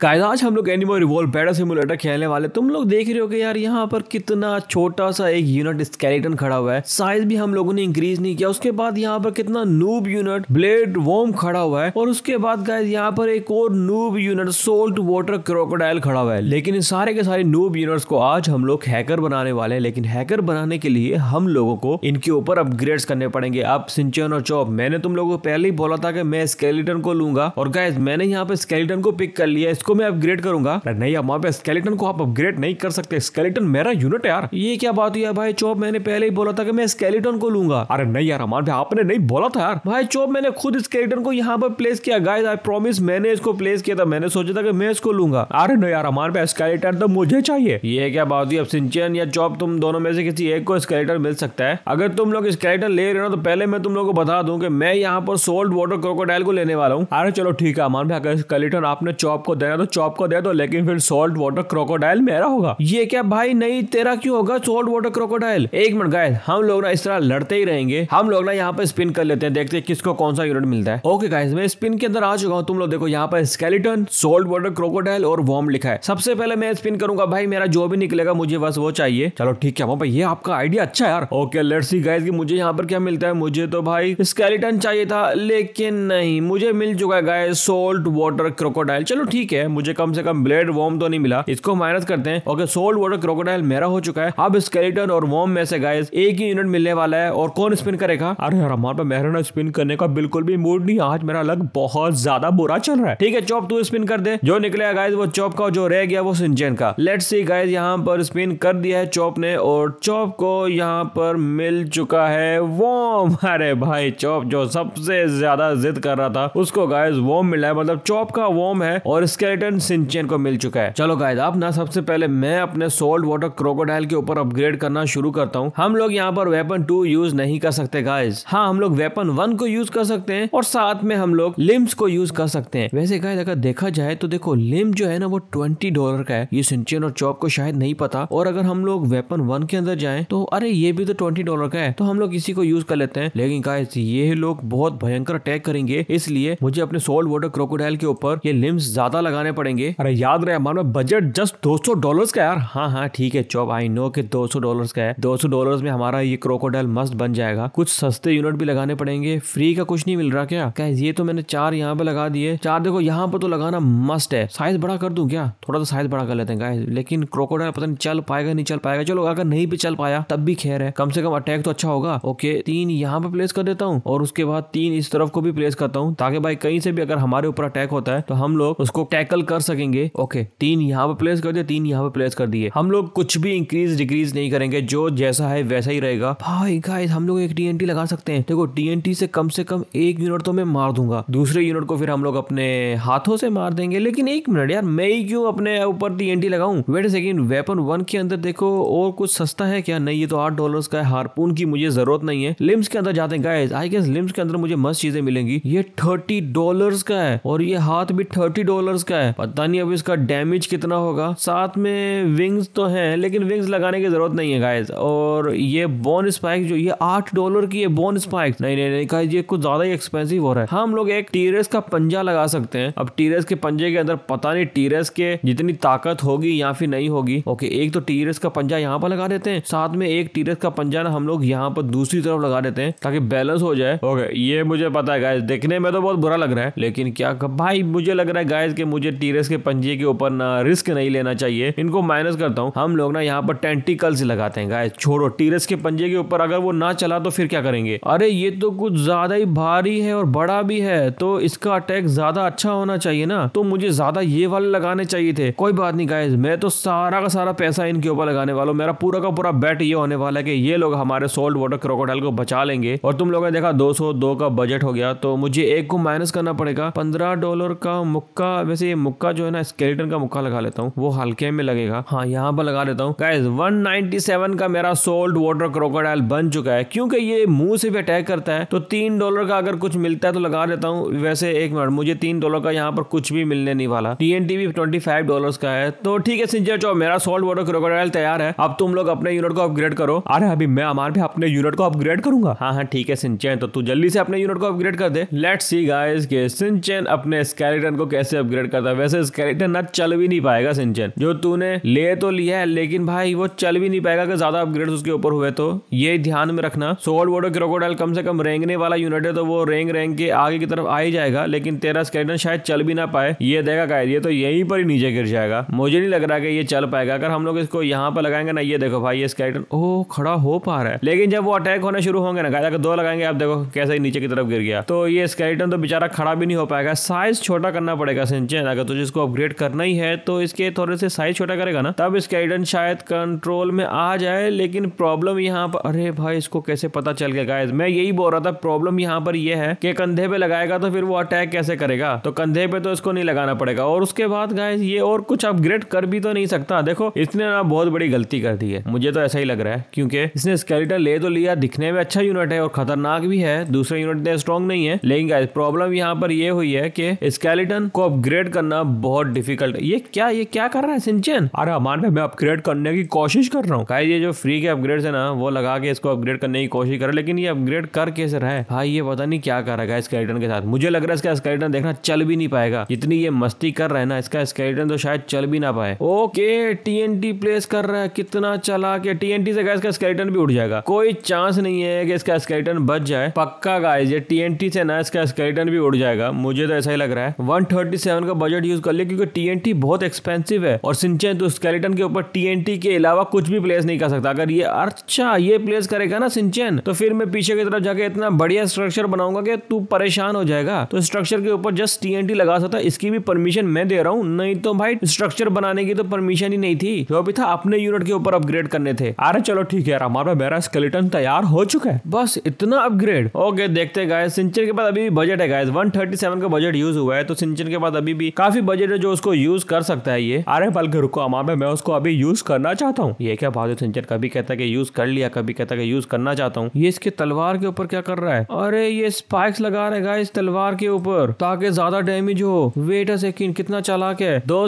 कायदा आज हम लोग एनिमल रिवॉल्व बैटर सिमुलेटर खेलने वाले तुम लोग देख रहे हो कि यार यहाँ पर कितना छोटा सा एक यूनिट स्केलेटन खड़ा हुआ है साइज भी हम लोगों ने इंक्रीज नहीं किया उसके बाद यहाँ पर कितना नूब यूनिट ब्लेड वॉर्म खड़ा हुआ है और उसके बाद गाय यहाँ पर एक और noob unit salt water crocodile खड़ा हुआ है लेकिन इन सारे के सारे नूब यूनिट्स को आज हम लोग हैकर बनाने वाले हैं लेकिन हैकर बनाने के लिए हम लोगों को इनके ऊपर अपग्रेड करने पड़ेंगे अब सिंचन और चौप मैंने तुम लोगों को पहले ही बोला था कि मैं स्केलेटन को लूंगा और गाय मैंने यहाँ पे स्केलेटन को पिक कर लिया इसको इसको मैं अपग्रेड करूंगा नहीं अब वहाँ पे स्केलेटन को आप अपग्रेड नहीं कर सकते स्केलेटन मेरा यूनिट है यार ये क्या बात हुई भाई चौप मैंने पहले ही बोला था कि मैं स्केलेटन को लूंगा अरे नहीं यार हमारे आपने नहीं बोला था यार भाई चौप मैंने खुद स्केलेटन को यहाँ पर प्लेस किया गाइस आई प्रॉमिस मैंने इसको प्लेस किया था मैंने सोचा था कि मैं इसको लूंगा अरे नहीं यार हमारे पे स्केलेटन तो मुझे चाहिए ये क्या बात हुई अब सिंचन या चौप तुम दोनों में से किसी एक को स्केलेटन मिल सकता है अगर तुम लोग स्केलेटन ले रहे हो तो पहले मैं तुम लोग को बता दूं कि मैं यहाँ पर सोल्ट वाटर क्रोकोडाइल को लेने वाला हूँ अरे चलो ठीक है हमारे भाई अगर स्केलेटन आपने चौप को देना तो चॉप कर दे दो तो लेकिन फिर सॉल्ट वाटर क्रोकोडाइल मेरा होगा ये क्या भाई नहीं तेरा क्यों होगा सॉल्ट वाटर क्रोकोडाइल एक मिनट गाय हम लोग ना इस तरह लड़ते ही रहेंगे हम लोग ना यहाँ पे स्पिन कर लेते हैं देखते हैं किसको कौन सा यूनिट मिलता है ओके गाइस मैं स्पिन के अंदर आ चुका हूँ तुम लोग देखो यहाँ पर स्केलेटन सोल्ट वाटर क्रोकोडाइल और वॉर्म लिखा है सबसे पहले मैं स्पिन करूंगा भाई मेरा जो भी निकलेगा मुझे बस वो चाहिए चलो ठीक है भाई ये आपका आइडिया अच्छा है यार ओके लेट्स सी गाइस कि मुझे यहाँ पर क्या मिलता है मुझे तो भाई स्केलेटन चाहिए था लेकिन नहीं मुझे मिल चुका है गाइस सोल्ट वाटर क्रोकोडाइल चलो ठीक है मुझे कम से कम ब्लेड वॉर्म तो नहीं मिला इसको माइनस करते हैं ओके सोल्ड वाटर क्रोकोडाइल मेरा हो चुका है अब स्केलेटन और वॉर्म में से गाइस एक ही यूनिट मिलने वाला है और कौन स्पिन करेगा अरे यार हमारे पे मेरा ना स्पिन करने का बिल्कुल भी मूड नहीं आज मेरा लग बहुत ज्यादा बुरा चल रहा है ठीक है चॉप तू स्पिन कर दे जो निकलेगा गाइज वो चॉप का जो रह गया वो सिंचन का लेट सी गाइज यहाँ पर स्पिन कर दिया है चॉप ने और चॉप को यहाँ पर मिल चुका है वॉम अरे भाई चॉप जो सबसे ज्यादा जिद कर रहा था उसको गाइज वॉर्म मिला है मतलब चॉप का वॉर्म है और स्केलेटन पैटर्न सिंचन को मिल चुका है चलो गायद आप ना सबसे पहले मैं अपने सोल्ड वाटर क्रोकोडाइल के ऊपर अपग्रेड करना शुरू करता हूँ हम लोग यहाँ पर वेपन टू यूज नहीं कर सकते गाइज हाँ हम लोग वेपन वन को यूज कर सकते हैं और साथ में हम लोग लिम्स को यूज कर सकते हैं वैसे गाय अगर देखा जाए तो देखो लिम जो है ना वो ट्वेंटी डॉलर का है ये सिंचन और चौप को शायद नहीं पता और अगर हम लोग वेपन वन के अंदर जाए तो अरे ये भी तो ट्वेंटी डॉलर का है तो हम लोग इसी को यूज कर लेते हैं लेकिन गाय ये लोग बहुत भयंकर अटैक करेंगे इसलिए मुझे अपने सोल्ड वाटर क्रोकोडाइल के ऊपर ये लिम्स ज्यादा लगाने चुकाने पड़ेंगे अरे याद रहे हमारे बजट जस्ट दो सौ डॉलर का यार हाँ हाँ ठीक है चौब आई नो के दो सौ डॉलर का है दो सौ डॉलर में हमारा ये क्रोकोडाइल मस्त बन जाएगा कुछ सस्ते यूनिट भी लगाने पड़ेंगे फ्री का कुछ नहीं मिल रहा क्या क्या ये तो मैंने चार यहाँ पे लगा दिए चार देखो यहाँ पर तो लगाना मस्ट है साइज बड़ा कर दू क्या थोड़ा सा साइज बड़ा कर लेते हैं गाइस लेकिन क्रोकोडाइल पता नहीं चल पाएगा नहीं चल पाएगा चलो अगर नहीं भी चल पाया तब भी खैर है कम से कम अटैक तो अच्छा होगा ओके तीन यहाँ पे प्लेस कर देता हूँ और उसके बाद तीन इस तरफ को भी प्लेस करता हूँ ताकि भाई कहीं से भी अगर हमारे ऊपर अटैक होता है तो हम लोग उसको टैक साइकिल कर सकेंगे ओके तीन यहाँ पे प्लेस कर दिए तीन यहाँ पे प्लेस कर दिए हम लोग कुछ भी इंक्रीज डिक्रीज नहीं करेंगे जो जैसा है वैसा ही रहेगा भाई गाइस हम लोग एक टीएनटी लगा सकते हैं देखो टीएनटी से कम से कम एक यूनिट तो मैं मार दूंगा दूसरे यूनिट को फिर हम लोग अपने हाथों से मार देंगे लेकिन एक मिनट यार मैं ही क्यों अपने ऊपर टीएनटी लगाऊं वेट लगाऊ वेपन वन के अंदर देखो और कुछ सस्ता है क्या नहीं ये तो आठ डॉलर का हारपून की मुझे जरूरत नहीं है लिम्स के अंदर जाते हैं गाइस आई गेस लिम्स के अंदर मुझे मस्त चीजें मिलेंगी ये थर्टी डॉलर का है और ये हाथ भी थर्टी डॉलर का है है पता नहीं अब इसका डैमेज कितना होगा साथ में विंग्स तो है लेकिन विंग्स लगाने की जरूरत नहीं है गाइज और ये बोन स्पाइक जो ये आठ डॉलर की है बोन स्पाइक नहीं नहीं नहीं गाइज ये कुछ ज्यादा ही एक्सपेंसिव हो रहा है हम लोग एक टीरेस का पंजा लगा सकते हैं अब टीरेस के पंजे के अंदर पता नहीं टीरेस के जितनी ताकत होगी या फिर नहीं होगी ओके एक तो टीरेस का पंजा यहाँ पर लगा देते हैं साथ में एक टीरेस का पंजा ना हम लोग यहाँ पर दूसरी तरफ लगा देते हैं ताकि बैलेंस हो जाए ओके ये मुझे पता है गाइज देखने में तो बहुत बुरा लग रहा है लेकिन क्या भाई मुझे लग रहा है गाइज के मुझे मुझे टीरस के पंजे के ऊपर ना रिस्क नहीं लेना चाहिए इनको माइनस करता हूँ हम लोग ना यहाँ पर टेंटिकल्स लगाते हैं गाय छोड़ो टीरस के पंजे के ऊपर अगर वो ना चला तो फिर क्या करेंगे अरे ये तो कुछ ज्यादा ही भारी है और बड़ा भी है तो इसका अटैक ज्यादा अच्छा होना चाहिए ना तो मुझे ज्यादा ये वाले लगाने चाहिए थे कोई बात नहीं गाय मैं तो सारा का सारा पैसा इनके ऊपर लगाने वाला मेरा पूरा का पूरा बैट ये होने वाला है कि ये लोग हमारे सोल्ट वाटर क्रोकोडाइल को बचा लेंगे और तुम लोगों ने देखा दो का बजट हो गया तो मुझे एक को माइनस करना पड़ेगा पंद्रह डॉलर का मुक्का वैसे ये मुक्का जो है ना स्केलेटन का मुक्का लगा लेता हूँ वो हल्के में लगेगा हाँ यहाँ पर लगा देता हूँ गाइज 197 का मेरा सोल्ड वाटर क्रोकोडाइल बन चुका है क्योंकि ये मुंह से भी अटैक करता है तो तीन डॉलर का अगर कुछ मिलता है तो लगा लेता हूँ वैसे एक मिनट मुझे तीन डॉलर का यहाँ पर कुछ भी मिलने नहीं वाला टी एन भी ट्वेंटी फाइव डॉलर का है तो ठीक है सिंजर चौब मेरा सोल्ड वाटर क्रोकोडाइल तैयार है अब तुम लोग अपने यूनिट को अपग्रेड करो अरे अभी मैं हमारे भी अपने यूनिट को अपग्रेड करूंगा हाँ हाँ ठीक है सिंचन तो तू जल्दी से अपने यूनिट को अपग्रेड कर दे लेट्स सी गाइस के सिंचन अपने स्केलेटन को कैसे अपग्रेड करता है मतलब वैसे इस कैरेक्टर ना चल भी नहीं पाएगा सिंचन जो तूने ले तो लिया है लेकिन भाई वो चल भी नहीं पाएगा अगर ज्यादा अपग्रेड उसके ऊपर हुए तो ये ध्यान में रखना सोल्ड वोडो क्रोकोडाइल कम से कम रेंगने वाला यूनिट है तो वो रेंग रेंग के आगे की तरफ आ ही जाएगा लेकिन तेरा स्केलेटन शायद चल भी ना पाए ये देगा का ये तो यहीं पर ही नीचे गिर जाएगा मुझे नहीं लग रहा कि ये चल पाएगा अगर हम लोग इसको यहाँ पर लगाएंगे ना ये देखो भाई ये स्केलेटन ओ खड़ा हो पा रहा है लेकिन जब वो अटैक होना शुरू होंगे ना अगर दो लगाएंगे आप देखो कैसे ही नीचे की तरफ गिर गया तो ये स्केलेटन तो बेचारा खड़ा भी नहीं हो पाएगा साइज छोटा करना पड़ेगा सिंचन अगर जाएगा तो जिसको अपग्रेड करना ही है तो इसके थोड़े से साइज छोटा करेगा ना तब इसका आइडन शायद कंट्रोल में आ जाए लेकिन प्रॉब्लम यहाँ पर अरे भाई इसको कैसे पता चल गया गाइस मैं यही बोल रहा था प्रॉब्लम यहाँ पर यह है कि कंधे पे लगाएगा तो फिर वो अटैक कैसे करेगा तो कंधे पे तो इसको नहीं लगाना पड़ेगा और उसके बाद गाइज ये और कुछ अपग्रेड कर भी तो नहीं सकता देखो इसने ना बहुत बड़ी गलती कर दी है मुझे तो ऐसा ही लग रहा है क्योंकि इसने स्केलेटन ले तो लिया दिखने में अच्छा यूनिट है और खतरनाक भी है दूसरा यूनिट स्ट्रॉन्ग तो नहीं है लेकिन गाइज प्रॉब्लम यहाँ पर यह हुई है कि स्केलेटन को अपग्रेड करना करना बहुत डिफिकल्ट ये क्या ये क्या कर रहा है सिंचन अरे मान हमारे मैं अपग्रेड करने की कोशिश कर रहा हूँ भाई ये जो फ्री के अपग्रेड है ना वो लगा के इसको अपग्रेड करने की कोशिश कर रहा है लेकिन ये अपग्रेड कर कैसे रहा है भाई ये पता नहीं क्या कर रहा है स्केलेटन के साथ मुझे लग रहा है इसका स्केलेटन देखना चल भी नहीं पाएगा जितनी ये मस्ती कर रहा है ना इसका स्केलेटन तो शायद चल भी ना पाए ओके टीएनटी प्लेस कर रहा है कितना चला के टीएनटी से इसका स्केलेटन भी उठ जाएगा कोई चांस नहीं है कि इसका स्केलेटन बच जाए पक्का गाइस ये टीएनटी से ना इसका स्केलेटन भी उड़ जाएगा मुझे तो ऐसा ही लग रहा है 137 का बजट प्लेट यूज कर लिया क्योंकि टीएनटी बहुत एक्सपेंसिव है और सिंचन तो स्केलेटन के ऊपर टीएनटी के अलावा कुछ भी प्लेस नहीं कर सकता अगर ये अच्छा ये प्लेस करेगा ना सिंचन तो फिर मैं पीछे की तरफ जाके इतना बढ़िया स्ट्रक्चर बनाऊंगा कि तू परेशान हो जाएगा तो स्ट्रक्चर के ऊपर जस्ट टीएनटी लगा सकता इसकी भी परमिशन मैं दे रहा हूँ नहीं तो भाई स्ट्रक्चर बनाने की तो परमिशन ही नहीं थी जो भी था अपने यूनिट के ऊपर अपग्रेड करने थे अरे चलो ठीक है हमारा मेरा स्केलेटन तैयार हो चुका है बस इतना अपग्रेड ओके देखते गाय सिंचन के बाद अभी बजट है गाइस 137 का बजट यूज हुआ है तो सिंचन के बाद अभी भी काफी बजट है जो उसको यूज कर सकता है ये अरे बल्कि रुको अमाबे मैं उसको अभी यूज करना चाहता हूँ ये क्या बहादुर सिंचन कभी कहता है कि यूज कर लिया कभी कहता है कि यूज करना चाहता हूँ ये इसके तलवार के ऊपर क्या कर रहा है अरे ये स्पाइक्स लगा रहेगा इस तलवार के ऊपर ताकि ज्यादा डैमेज हो वेट है सेकेंड कितना चालाक है दो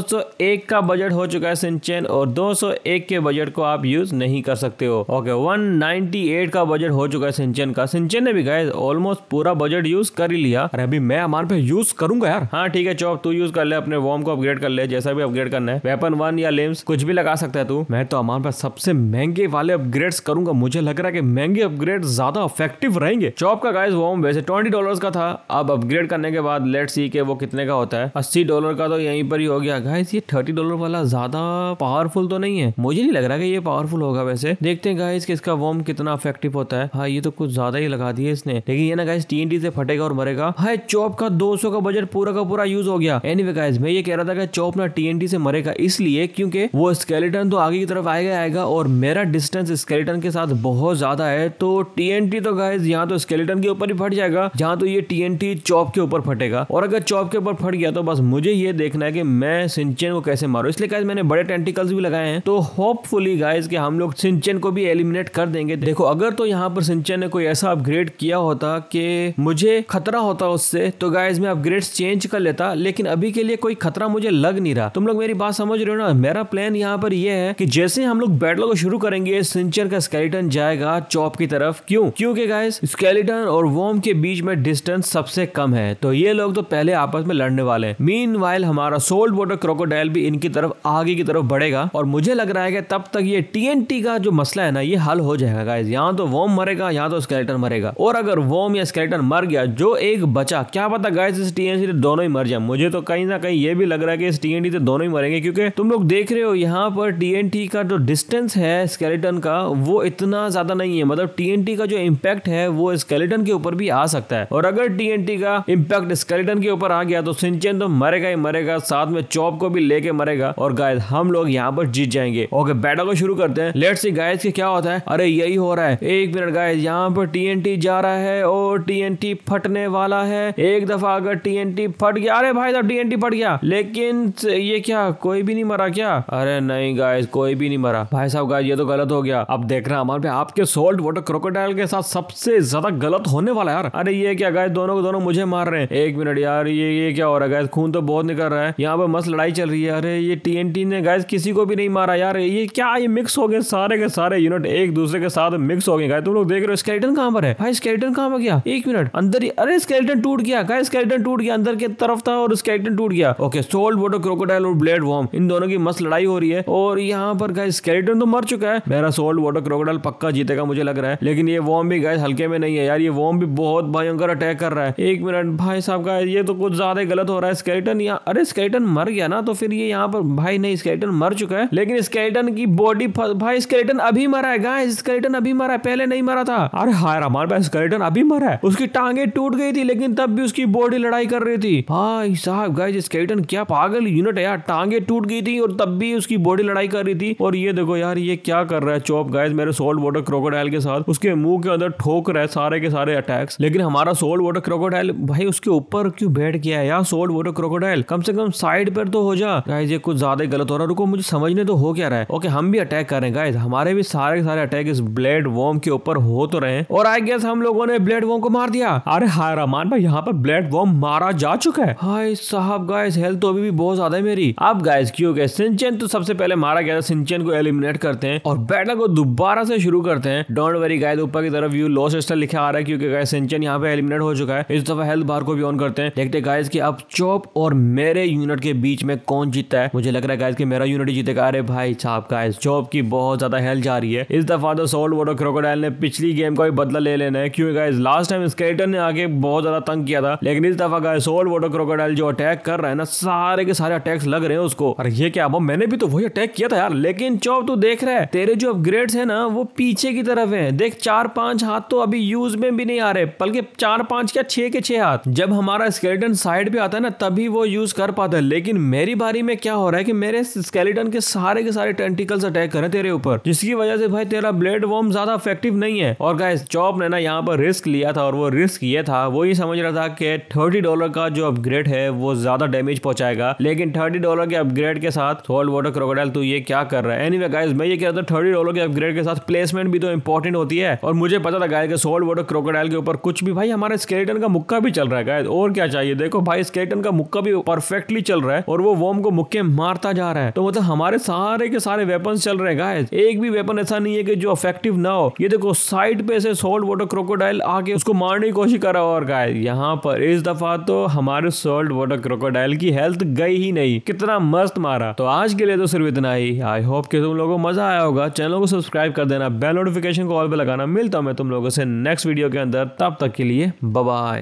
एक का बजट हो चुका है सिंचन और एक के बजट को आप यूज नहीं कर सकते हो ओके वन का बजट हो चुका है सिंचन का सिंचन ने भी गाय ऑलमोस्ट पूरा बजट यूज कर ही लिया अरे अभी मैं अमान पे यूज करूंगा यार हाँ ठीक है चौब तू यूज कर कर ले अपने वॉर्म को अपग्रेड कर ले जैसा भी अपग्रेड करना है वेपन वन या लेम्स कुछ भी लगा सकता है तू मैं तो अमान पर सबसे महंगे वाले अपग्रेड्स करूंगा मुझे लग रहा है कि महंगे अपग्रेड ज्यादा इफेक्टिव रहेंगे चॉप का गाइस वॉर्म वैसे ट्वेंटी डॉलर का था अब अपग्रेड करने के बाद लेट सी के वो कितने का होता है अस्सी डॉलर का तो यहीं पर ही हो गया गाइस ये थर्टी डॉलर वाला ज्यादा पावरफुल तो नहीं है मुझे नहीं लग रहा कि ये पावरफुल होगा वैसे देखते हैं गाइस कि इसका वॉर्म कितना इफेक्टिव होता है हाँ ये तो कुछ ज्यादा ही लगा दिया इसने लेकिन ये ना गाइस टी से फटेगा और मरेगा हाई चॉप का दो का बजट पूरा का पूरा यूज हो गया एनी एनीवे गाइस मैं ये कह रहा था कि चौप ना टीएनटी से मरेगा इसलिए क्योंकि वो स्केलेटन तो आगे की तरफ आएगा आएगा और मेरा डिस्टेंस स्केलेटन के साथ बहुत ज्यादा है तो टीएनटी तो गाइस यहाँ तो स्केलेटन के ऊपर ही फट जाएगा जहाँ तो ये टीएनटी चौप के ऊपर फटेगा और अगर चौप के ऊपर फट गया तो बस मुझे ये देखना है कि मैं सिंचन को कैसे मारू इसलिए गाइज मैंने बड़े टेंटिकल्स भी लगाए हैं तो होपफुली गाइज कि हम लोग सिंचन को भी एलिमिनेट कर देंगे देखो अगर तो यहाँ पर सिंचन ने कोई ऐसा अपग्रेड किया होता कि मुझे खतरा होता उससे तो गाइज मैं अपग्रेड चेंज कर लेता लेकिन अभी के के लिए कोई खतरा मुझे लग नहीं रहा तुम लोग मेरी बात समझ रहे हो ना मेरा प्लान यहाँ पर यह है कि जैसे हम लोग बैटल को शुरू करेंगे सिंचर का स्केलेटन जाएगा चौप की तरफ क्यों क्योंकि गाइस स्केलेटन और वॉर्म के बीच में डिस्टेंस सबसे कम है तो ये लोग तो पहले आपस में लड़ने वाले हैं मीन वाइल हमारा सोल्ड वाटर क्रोकोडाइल भी इनकी तरफ आगे की तरफ बढ़ेगा और मुझे लग रहा है कि तब तक ये टी का जो मसला है ना ये हल हो जाएगा गाइज यहाँ तो वॉर्म मरेगा यहाँ तो स्केलेटन मरेगा और अगर वॉर्म या स्केलेटन मर गया जो एक बचा क्या पता गाइज इस टीएनटी दोनों ही मर जाए मुझे तो कहीं ना कहीं ये भी लग रहा है कि इस टीएनटी से दोनों ही मरेंगे क्योंकि तुम लोग देख रहे हो यहाँ पर टीएनटी का जो डिस्टेंस है स्केलेटन का वो इतना ज्यादा नहीं है मतलब टीएनटी का जो इम्पैक्ट है वो स्केलेटन के ऊपर भी आ सकता है और अगर टीएनटी का इम्पैक्ट स्केलेटन के ऊपर आ गया तो सिंचन तो मरेगा ही मरेगा साथ में चौप को भी लेके मरेगा और गायद हम लोग यहाँ पर जीत जाएंगे ओके बैटल को शुरू करते हैं लेट सी गायद के क्या होता है अरे यही हो रहा है एक मिनट गायद यहाँ पर टीएनटी जा रहा है और टीएनटी फटने वाला है एक दफा अगर टीएनटी फट गया अरे भाई साहब टीएनटी पड़ गया लेकिन ये क्या कोई भी नहीं मरा क्या अरे नहीं गाइस कोई भी नहीं मरा भाई साहब गाइस ये तो गलत हो गया अब देख देखना हमारे आपके सोल्ट वाटर क्रोकोडाइल के साथ सबसे ज्यादा गलत होने वाला यार अरे ये क्या गाइस दोनों को दोनों मुझे मार रहे हैं एक मिनट यार ये ये क्या हो रहा है गाइस खून तो बहुत निकल रहा है यहाँ पर मस्त लड़ाई चल रही है अरे ये टीएनटी ने गाइस किसी को भी नहीं मारा यार ये क्या ये मिक्स हो गए सारे के सारे यूनिट एक दूसरे के साथ मिक्स हो गए गाय तुम लोग देख रहे हो स्केलेटन कहाँ पर है भाई स्केलेटन कहाँ पर गया एक मिनट अंदर ही अरे स्केलेटन टूट गया गाय स्केलेटन टूट गया अंदर की तरफ था और स्केलेटन टूट टूट गया ओके सोल्ड वाटर क्रोकोडाइल और ब्लेड वॉर्म इन दोनों की मस्त लड़ाई हो रही है और यहाँ पर गाय स्केलेटन तो मर चुका है मेरा सोल्ड वाटर क्रोकोडाइल पक्का जीतेगा मुझे लग रहा है लेकिन ये वॉर्म भी गाय हल्के में नहीं है यार ये वॉर्म भी बहुत भयंकर अटैक कर रहा है एक मिनट भाई साहब का ये तो कुछ ज्यादा गलत हो रहा है स्केलेटन यहाँ अरे स्केलेटन मर गया ना तो फिर ये यहाँ पर भाई नहीं स्केलेटन मर चुका है लेकिन स्केलेटन की बॉडी भाई स्केलेटन अभी मरा है गाय स्केलेटन अभी मरा है पहले नहीं मरा था अरे हाय हमारे पास स्केलेटन अभी मरा है उसकी टांगे टूट गई थी लेकिन तब भी उसकी बॉडी लड़ाई कर रही थी भाई साहब गाय स्केलेटन क्या पागल यूनिट है यार टांगे टूट गई थी और तब भी उसकी बॉडी लड़ाई कर रही थी और ये देखो यार ये क्या कर रहा है चौप गाइस मेरे सोल्ट वाटर क्रोकोडाइल के साथ उसके मुंह के अंदर ठोक रहा है सारे के सारे अटैक्स लेकिन हमारा सोल्ट वाटर क्रोकोडाइल भाई उसके ऊपर क्यों बैठ गया है यार सोल्ट वाटर क्रोकोडाइल कम से कम साइड पर तो हो जा गाइज ये कुछ ज्यादा गलत हो रहा है रुको मुझे समझने तो हो क्या रहा है ओके हम भी अटैक कर रहे हैं गाइज हमारे भी सारे के सारे अटैक इस ब्लेड वॉर्म के ऊपर हो तो रहे हैं और आई गेस हम लोगों ने ब्लेड वॉर्म को मार दिया अरे हाय रहमान भाई यहाँ पर ब्लेड वॉर्म मारा जा चुका है हाय साहब आप गाइस हेल्थ तो अभी भी बहुत ज्यादा है मेरी आप गाइस क्यों गए सिंचन तो सबसे पहले मारा गया था सिंचन को एलिमिनेट करते हैं और बैटल को दोबारा से शुरू करते हैं डोंट वरी गाइस ऊपर की तरफ यू लॉस स्टाइल लिखा आ रहा है क्योंकि गाइस सिंचन यहाँ पे एलिमिनेट हो चुका है इस दफा हेल्थ बार को भी ऑन करते हैं देखते गाइस की अब चौप और मेरे यूनिट के बीच में कौन जीतता है मुझे लग रहा है गाइस की मेरा यूनिट जीतेगा अरे भाई साहब गाइस चौप की बहुत ज्यादा हेल्थ जा रही है इस दफा तो सोल्ड वोटर क्रोकोडाइल ने पिछली गेम का भी बदला ले लेना है क्योंकि गाइस लास्ट टाइम स्केटर ने आगे बहुत ज्यादा तंग किया था लेकिन इस दफा गाइस सोल्ड वोटर क्रोकोडाइल जो अटैक कर रहा है ना सारे के सारे अटैक्स लग रहे हैं उसको अरे ये क्या अब मैंने भी तो वही अटैक किया था यार लेकिन चौब तू देख रहा है तेरे जो अपग्रेड है ना वो पीछे की तरफ है देख चार पांच हाथ तो अभी यूज में भी नहीं आ रहे बल्कि चार पांच क्या छह के छह हाथ जब हमारा स्केलेटन साइड पे आता है ना तभी वो यूज कर पाता है लेकिन मेरी बारी में क्या हो रहा है कि मेरे स्केलेटन के सारे के सारे टेंटिकल्स अटैक कर रहे हैं तेरे ऊपर जिसकी वजह से भाई तेरा ब्लेड वॉर्म ज्यादा इफेक्टिव नहीं है और गाइस चौप ने ना यहाँ पर रिस्क लिया था और वो रिस्क ये था वो ये समझ रहा था कि थर्टी डॉलर का जो अपग्रेड है वो ज्यादा ज्यादा डैमेज पहुंचाएगा लेकिन थर्टी डॉलर के अपग्रेड के साथ होल्ड वाटर क्रोकोडाइल तो ये क्या कर रहा है एनीवे anyway, गाइस मैं ये कह रहा था थर्टी डॉलर के अपग्रेड के साथ प्लेसमेंट भी तो इंपॉर्टेंट होती है और मुझे पता था गाय सोल्ड वाटर क्रोकोडाइल के ऊपर कुछ भी भाई हमारे स्केलेटन का मुक्का भी चल रहा है गाय और क्या चाहिए देखो भाई स्केलेटन का मुक्का भी परफेक्टली चल रहा है और वो वॉम को मुक्के मारता जा रहा है तो मतलब हमारे सारे के सारे वेपन चल रहे हैं गाय एक भी वेपन ऐसा नहीं है कि जो अफेक्टिव ना हो ये देखो साइड पे से सोल्ड वाटर क्रोकोडाइल आके उसको मारने की कोशिश कर रहा है और गाय यहाँ पर इस दफा तो हमारे सोल्ड वाटर क्रोकोडाइल क्रोकोडाइल की हेल्थ गई ही नहीं कितना मस्त मारा तो आज के लिए तो सिर्फ इतना ही आई होप कि तुम लोगों को मजा आया होगा चैनल को सब्सक्राइब कर देना बेल नोटिफिकेशन को ऑल पे लगाना मिलता हूं मैं तुम लोगों से नेक्स्ट वीडियो के अंदर तब तक के लिए बाय